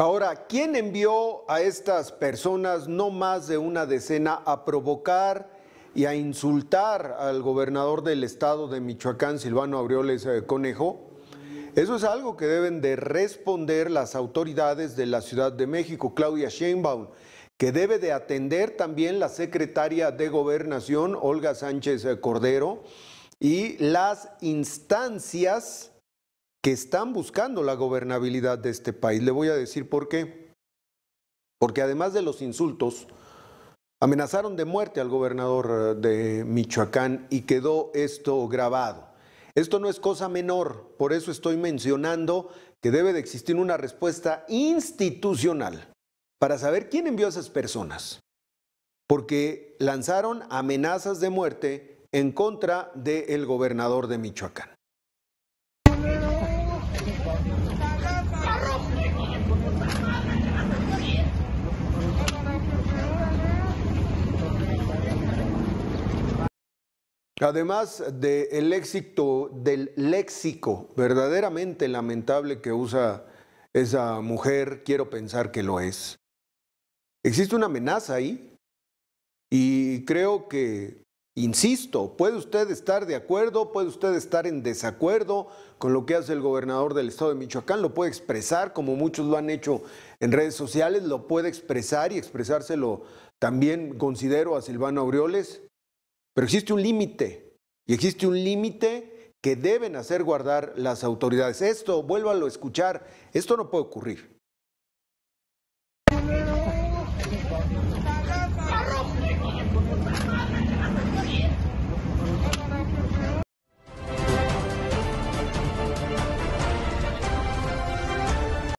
Ahora, ¿quién envió a estas personas, no más de una decena, a provocar y a insultar al gobernador del estado de Michoacán, Silvano Aureoles eh, Conejo? Eso es algo que deben de responder las autoridades de la Ciudad de México, Claudia Sheinbaum, que debe de atender también la secretaria de Gobernación, Olga Sánchez eh, Cordero, y las instancias que están buscando la gobernabilidad de este país. Le voy a decir por qué. Porque además de los insultos, amenazaron de muerte al gobernador eh, de Michoacán y quedó esto grabado. Esto no es cosa menor, por eso estoy mencionando que debe de existir una respuesta institucional para saber quién envió a esas personas. Porque lanzaron amenazas de muerte en contra del gobernador de Michoacán. Además del éxito, del léxico verdaderamente lamentable que usa esa mujer, quiero pensar que lo es. Existe una amenaza ahí y creo que, insisto, puede usted estar de acuerdo, puede usted estar en desacuerdo con lo que hace el gobernador del estado de Michoacán, lo puede expresar como muchos lo han hecho en redes sociales, lo puede expresar y expresárselo también considero a Silvano Aureoles, pero existe un límite y existe un límite que deben hacer guardar las autoridades. Esto, vuélvalo a escuchar, esto no puede ocurrir.